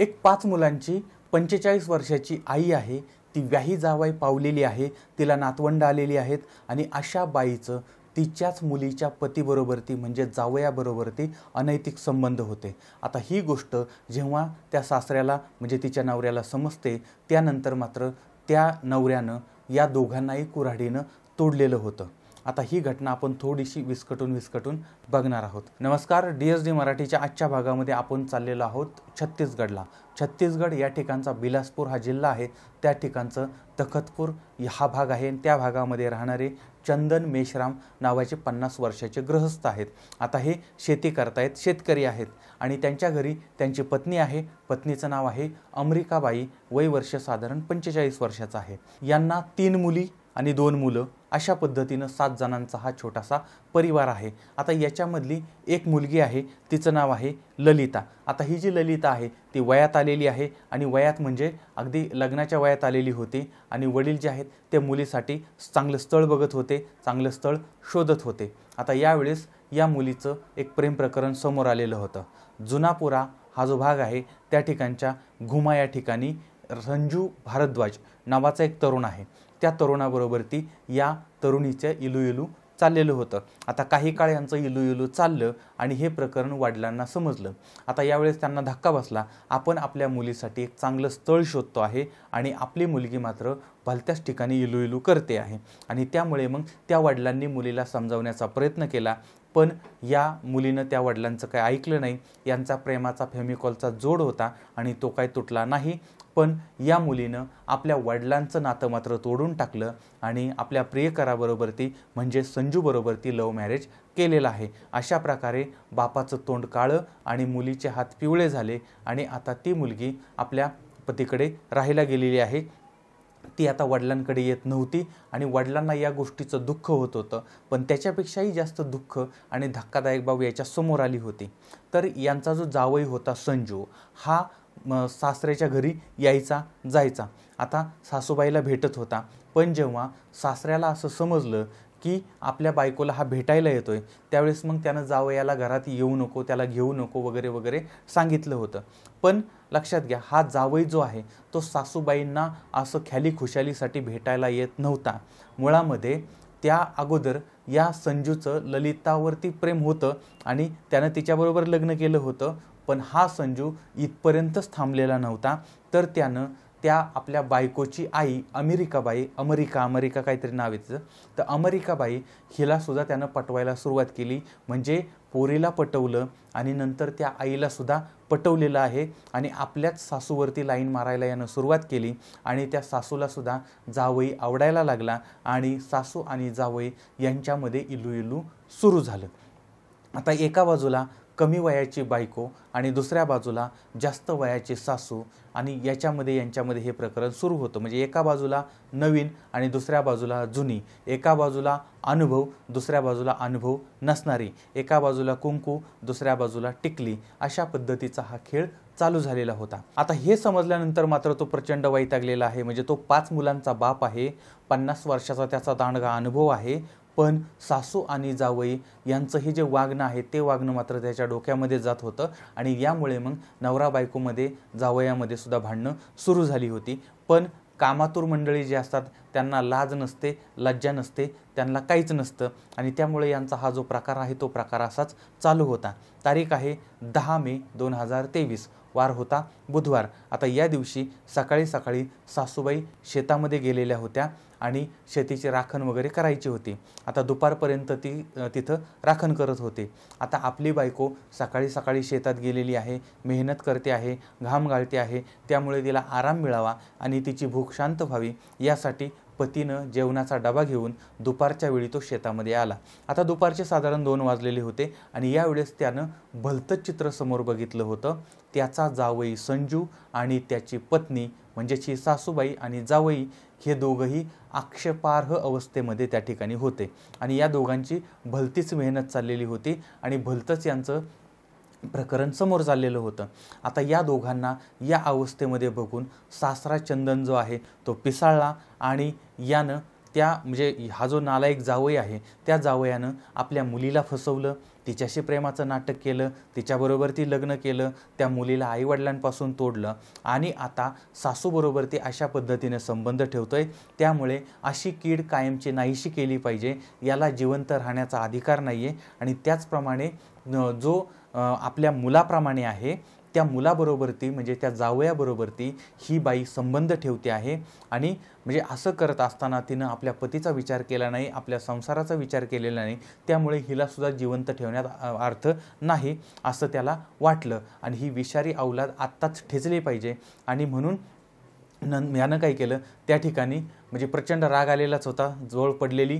एक पाच मुलांची पंचेचाळीस वर्षाची आई आहे ती व्याही जावाई पावलेली आहे तिला नातवंड आलेली आहेत आणि अशा बाईचं तिच्याच मुलीच्या पतीबरोबरती म्हणजे जावयाबरोबरती अनैतिक संबंध होते आता ही गोष्ट जेव्हा त्या सासऱ्याला म्हणजे तिच्या नवऱ्याला समजते त्यानंतर मात्र त्या नवऱ्यानं या दोघांनाही कुऱ्हाडीनं तोडलेलं होतं आता ही घटना आपण थोडीशी विस्कटून विस्कटून बघणार आहोत नमस्कार डी एस डी मराठीच्या आजच्या भागामध्ये आपण चाललेलो आहोत छत्तीसगडला छत्तीसगड या ठिकाणचा बिलासपूर हा जिल्हा आहे त्या ठिकाणचं तखतपूर हा भाग आहे त्या भागामध्ये राहणारे चंदन मेशराम नावाचे पन्नास वर्षाचे गृहस्थ आहेत आता हे शेती करतायत शेतकरी आहेत आणि त्यांच्या घरी त्यांची पत्नी आहे पत्नीचं नाव आहे अमरिकाबाई वय वर्ष साधारण पंचेचाळीस वर्षाचं आहे यांना तीन मुली आणि दोन मुलं अशा पद्धतीनं सात जणांचा हा छोटासा परिवार आहे आता याच्यामधली एक मुलगी आहे तिचं नाव आहे ललिता आता ही जी ललिता आहे ती वयात आलेली आहे आणि वयात म्हणजे अगदी लग्नाच्या वयात आलेली होती आणि वडील जे आहेत ते मुलीसाठी चांगलं स्थळ बघत होते चांगलं स्थळ शोधत होते आता यावेळेस या मुलीचं एक प्रेम प्रकरण समोर आलेलं होतं जुनापुरा हा जो भाग आहे त्या ठिकाणच्या घुमा या ठिकाणी रंजू भारद्वाज नावाचा एक तरुण आहे त्या तरुणाबरोबर ती या तरुणीच्या इलू चाललेलं होतं आता काही काळ यांचं इलू चाललं आणि हे प्रकरण वडिलांना समजलं आता यावेळेस त्यांना धक्का बसला आपण आपल्या मुलीसाठी एक चांगलं स्थळ शोधतो आहे आणि आपली मुलगी मात्र भलत्याच ठिकाणी इलू करते आहे आणि त्यामुळे मग त्या वडिलांनी मुलीला समजावण्याचा प्रयत्न केला पण या मुलीनं त्या वडिलांचं काही ऐकलं नाही यांचा प्रेमाचा फेमिकॉलचा जोड होता आणि तो काय तुटला नाही पण या मुलीनं आपल्या वडिलांचं नातं मात्र तोडून टाकलं आणि आपल्या प्रियकराबरोबर ती म्हणजे संजूबरोबर ती लव्ह मॅरेज केलेलं आहे अशा प्रकारे बापाचं तोंड काळं आणि मुलीचे हात पिवळे झाले आणि आता ती मुलगी आपल्या पतीकडे राहायला गेलेली आहे ती आता वडिलांकडे येत नव्हती आणि वडिलांना या गोष्टीचं दुःख होत होतं पण त्याच्यापेक्षाही जास्त दुःख आणि धक्कादायक बाबू याच्या समोर आली होती तर यांचा जो जावई होता संजू हा म सासऱ्याच्या घरी यायचा जायचा आता सासूबाईला भेटत होता पण जेव्हा सासऱ्याला असं समजलं की आपल्या बायकोला हा भेटायला येतो आहे त्यावेळेस मग त्यानं जावं याला घरात येऊ नको त्याला घेऊ नको वगैरे वगैरे सांगितलं होतं पण लक्षात घ्या हा जावई जो आहे तो सासूबाईंना असं ख्याली खुशालीसाठी भेटायला येत नव्हता मुळामध्ये त्या अगोदर या संजूचं ललितावरती प्रेम होतं आणि त्यानं तिच्याबरोबर लग्न केलं होतं पण हा संजू इथपर्यंतच थांबलेला नव्हता तर त्यानं त्या आपल्या बायकोची आई अमेरिकाबाई अमेरिका अमेरिका काहीतरी नाव येतं तर अमेरिकाबाई हिलासुद्धा त्यानं पटवायला सुरुवात केली म्हणजे पोरीला पटवलं आणि नंतर त्या आईलासुद्धा पटवलेलं आहे आणि आपल्याच सासूवरती लाईन मारायला यानं सुरुवात केली आणि त्या सासूलासुद्धा जावई आवडायला लागला आणि सासू आणि जावई यांच्यामध्ये इलू इलू सुरू झालं आता एका बाजूला कमी वयाची बायको आणि दुसऱ्या बाजूला जास्त वयाची सासू आणि याच्यामध्ये यांच्यामध्ये हे प्रकरण सुरू होतं म्हणजे एका बाजूला नवीन आणि दुसऱ्या बाजूला जुनी एका बाजूला अनुभव दुसऱ्या बाजूला अनुभव नसणारी एका बाजूला कुंकू दुसऱ्या बाजूला टिकली अशा पद्धतीचा हा खेळ चालू झालेला होता आता हे समजल्यानंतर मात्र तो प्रचंड लागलेला आहे म्हणजे तो पाच मुलांचा बाप आहे पन्नास वर्षाचा त्याचा दांडगा अनुभव आहे पण सासू आणि जावई यांचंही जे वागणं आहे ते वागणं मात्र त्याच्या डोक्यामध्ये जात होतं आणि यामुळे मग नवरा बायकोमध्ये जावयामध्ये सुद्धा भांडणं सुरू झाली होती पण कामातूर मंडळी जी असतात त्यांना लाज नसते लज्जा नसते त्यांना काहीच नसतं आणि त्यामुळे यांचा हा जो प्रकार आहे तो प्रकार असाच चालू होता तारीख आहे दहा मे दोन हजार तेवीस वार होता बुधवार आता या दिवशी सकाळी सकाळी सासूबाई शेतामध्ये गेलेल्या होत्या आणि शेतीची राखण वगैरे करायची होती आता दुपारपर्यंत ती तिथं राखण करत होते आता आपली बायको सकाळी सकाळी शेतात गेलेली आहे मेहनत करते आहे घाम गाळते आहे त्यामुळे तिला आराम मिळावा आणि तिची भूक शांत व्हावी यासाठी पतीनं जेवणाचा डबा घेऊन दुपारच्या वेळी तो शेतामध्ये आला आता दुपारचे साधारण दोन वाजलेले होते आणि यावेळेस त्यानं भलतंच चित्र समोर बघितलं होतं त्याचा जावई संजू आणि त्याची पत्नी म्हणजेची सासूबाई आणि जावई हे दोघंही आक्षेपार्ह अवस्थेमध्ये त्या ठिकाणी होते आणि या दोघांची भलतीच मेहनत चाललेली होती आणि भलतंच यांचं प्रकरण समोर चाललेलं होतं आता या दोघांना या अवस्थेमध्ये बघून सासरा चंदन जो आहे तो पिसाळला आणि यानं त्या म्हणजे हा जो नालायक जावई आहे त्या जावयानं आपल्या मुलीला फसवलं तिच्याशी प्रेमाचं नाटक केलं तिच्याबरोबर ती लग्न केलं त्या मुलीला आईवडिलांपासून तोडलं आणि आता सासूबरोबर ती अशा पद्धतीने संबंध ठेवतोय त्यामुळे अशी कीड कायमची नाहीशी केली पाहिजे याला जिवंत राहण्याचा अधिकार नाही आहे आणि त्याचप्रमाणे जो आपल्या मुलाप्रमाणे आहे त्या मुलाबरोबरती ती म्हणजे त्या जावयाबरोबर ती ही बाई संबंध ठेवते आहे आणि म्हणजे असं करत असताना तिनं आपल्या पतीचा विचार केला नाही आपल्या संसाराचा विचार केलेला नाही त्यामुळे हिलासुद्धा जिवंत ठेवण्यात अर्थ नाही असं त्याला वाटलं आणि ही विषारी अवलाद आत्ताच ठेचली पाहिजे आणि म्हणून न यानं काय केलं त्या ठिकाणी म्हणजे प्रचंड राग आलेलाच होता जवळ पडलेली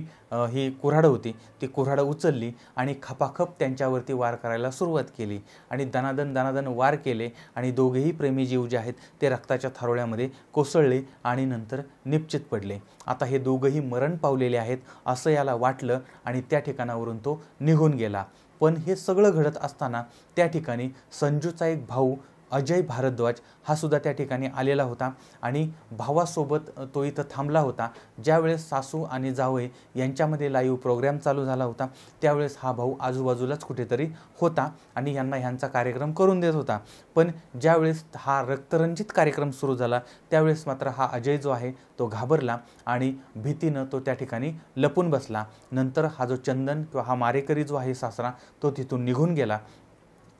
ही कुऱ्हाडं होती ती कुऱ्हाडं उचलली आणि खपाखप त्यांच्यावरती वार करायला सुरुवात केली आणि दनादन दनादन वार केले आणि दोघेही प्रेमी जीव जे आहेत ते रक्ताच्या थारोळ्यामध्ये कोसळले आणि नंतर निश्चित पडले आता हे दोघंही मरण पावलेले आहेत असं याला वाटलं आणि त्या ठिकाणावरून तो निघून गेला पण हे सगळं घडत असताना त्या ठिकाणी संजूचा एक भाऊ अजय भारद्वाज हा सुद्धा त्या ठिकाणी आलेला होता आणि भावासोबत तो इथं थांबला होता ज्यावेळेस सासू आणि जावई यांच्यामध्ये लाईव्ह प्रोग्राम चालू झाला होता त्यावेळेस हा भाऊ आजूबाजूलाच कुठेतरी होता आणि यांना ह्यांचा कार्यक्रम करून देत होता पण ज्यावेळेस हा रक्तरंजित कार्यक्रम सुरू झाला त्यावेळेस मात्र हा अजय जो आहे तो घाबरला आणि भीतीनं तो त्या ठिकाणी लपून बसला नंतर हा जो चंदन किंवा हा मारेकरी जो आहे सासरा तो तिथून निघून गेला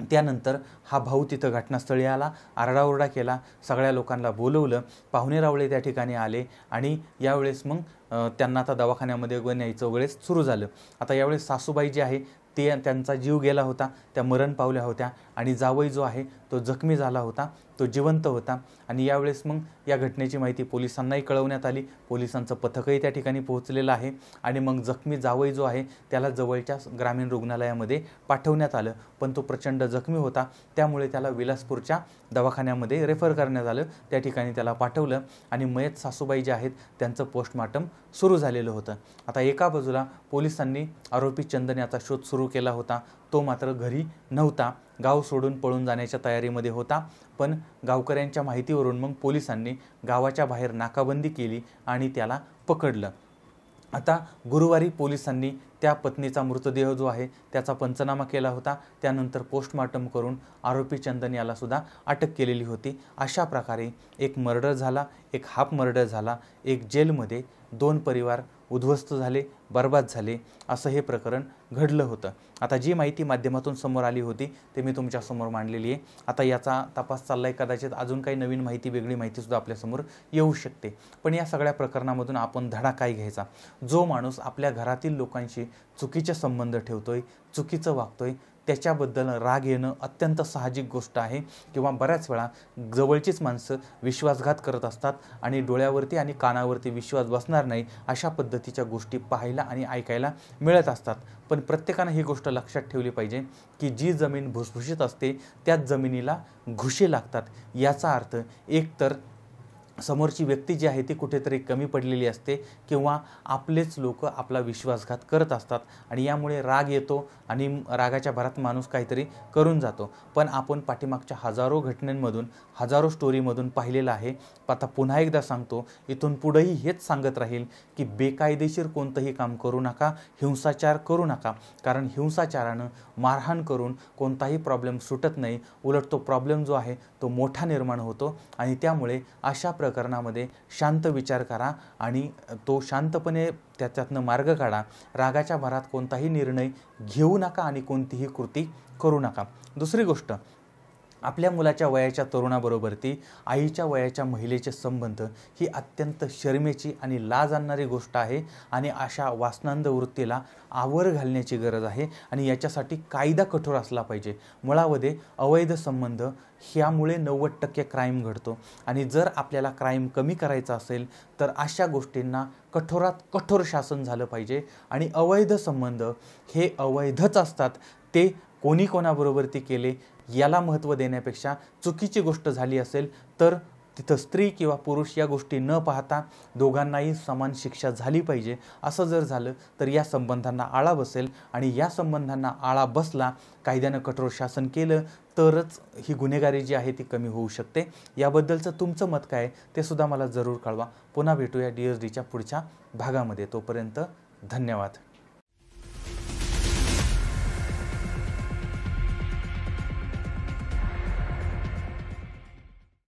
त्यानंतर हा भाऊ तिथं घटनास्थळी आला आरडाओरडा केला सगळ्या लोकांना बोलवलं पाहुणे रावळे त्या ठिकाणी आले आणि यावेळेस मग त्यांना आता दवाखान्यामध्ये न्यायचं वेळेस सुरू झालं आता यावेळेस सासूबाई जी आहे ते त्यांचा जीव गेला होता त्या मरण पावल्या होत्या आणि जावई जो आहे तो जखमी झाला होता तो जिवंत होता आणि यावेळेस मग या घटनेची माहिती पोलिसांनाही कळवण्यात आली पोलिसांचं पथकही त्या ठिकाणी पोहोचलेलं आहे आणि मग जखमी जावई जो आहे त्याला जवळच्या ग्रामीण रुग्णालयामध्ये पाठवण्यात आलं पण तो प्रचंड जखमी होता त्यामुळे त्याला विलासपूरच्या दवाखान्यामध्ये रेफर करण्यात आलं त्या ठिकाणी त्याला पाठवलं आणि मयत सासूबाई जे आहेत त्यांचं पोस्टमार्टम सुरू झालेलं होतं आता एका बाजूला पोलिसांनी आरोपी चंदन याचा शोध सुरू केला होता तो मात्र घरी नव्हता गाव सोडून पळून जाण्याच्या तयारीमध्ये होता पण गावकऱ्यांच्या माहितीवरून मग पोलिसांनी गावाच्या बाहेर नाकाबंदी केली आणि त्याला पकडलं आता गुरुवारी पोलिसांनी त्या पत्नीचा मृतदेह जो आहे त्याचा पंचनामा केला होता त्यानंतर पोस्टमार्टम करून आरोपी चंदन यालासुद्धा अटक केलेली होती अशा प्रकारे एक मर्डर झाला एक हाफ मर्डर झाला एक जेलमध्ये दोन परिवार उद्ध्वस्त झाले बर्बाद झाले असं हे प्रकरण घडलं होतं आता जी माहिती माध्यमातून समोर आली होती ते मी तुमच्यासमोर मांडलेली आहे आता याचा तपास चालला आहे कदाचित अजून काही नवीन माहिती वेगळी माहितीसुद्धा आपल्यासमोर येऊ शकते पण या सगळ्या प्रकरणामधून आपण धडा काय घ्यायचा जो माणूस आपल्या घरातील लोकांशी चुकीचे संबंध ठेवतोय चुकीचं वागतोय त्याच्याबद्दल राग येणं अत्यंत साहजिक गोष्ट आहे किंवा बऱ्याच वेळा जवळचीच माणसं विश्वासघात करत असतात आणि डोळ्यावरती आणि कानावरती विश्वास बसणार नाही अशा पद्धतीच्या गोष्टी पाहायला आणि ऐकायला मिळत असतात पण प्रत्येकानं ही गोष्ट लक्षात ठेवली पाहिजे की जी जमीन भुसभुशीत असते त्याच जमिनीला घुशी लागतात याचा अर्थ एकतर समोरची व्यक्ती जी आहे ती कुठेतरी कमी पडलेली असते किंवा आपलेच लोक आपला विश्वासघात करत असतात आणि यामुळे राग येतो आणि रागाच्या भरात माणूस काहीतरी करून जातो पण आपण पाठीमागच्या हजारो घटनेमधून हजारो स्टोरीमधून पाहिलेलं आहे आता पुन्हा एकदा सांगतो इथून पुढेही हेच सांगत राहील की बेकायदेशीर कोणतंही काम करू नका हिंसाचार करू नका कारण हिंसाचारानं मारहाण करून कोणताही प्रॉब्लेम सुटत नाही उलट तो प्रॉब्लेम जो आहे तो मोठा निर्माण होतो आणि त्यामुळे अशा प्रकरणामध्ये शांत विचार करा आणि तो शांतपणे त्याच्यातनं मार्ग काढा रागाच्या भरात कोणताही निर्णय घेऊ नका आणि कोणतीही कृती करू नका दुसरी गोष्ट आपल्या मुलाच्या वयाच्या तरुणाबरोबर ती आईच्या वयाच्या महिलेचे संबंध ही अत्यंत शर्मेची आणि लाज आणणारी गोष्ट आहे आणि अशा वासनांद वृत्तीला आवर घालण्याची गरज आहे आणि याच्यासाठी कायदा कठोर असला पाहिजे मुळामध्ये अवैध संबंध ह्यामुळे नव्वद टक्के क्राईम घडतो आणि जर आपल्याला क्राईम कमी करायचा असेल तर अशा गोष्टींना कठोरात कठोर शासन झालं पाहिजे आणि अवैध संबंध हे अवैधच असतात ते कोणी कोणाबरोबर ती केले याला महत्त्व देण्यापेक्षा चुकीची गोष्ट झाली असेल तर तिथं स्त्री किंवा पुरुष या गोष्टी न पाहता दोघांनाही समान शिक्षा झाली पाहिजे असं जर झालं तर या संबंधांना आळा बसेल आणि या संबंधांना आळा बसला कायद्यानं कठोर शासन केलं तरच ही गुन्हेगारी जी आहे ती कमी होऊ शकते याबद्दलचं तुमचं मत काय ते सुद्धा मला जरूर कळवा पुन्हा भेटूया डी एस डीच्या पुढच्या भागामध्ये तोपर्यंत धन्यवाद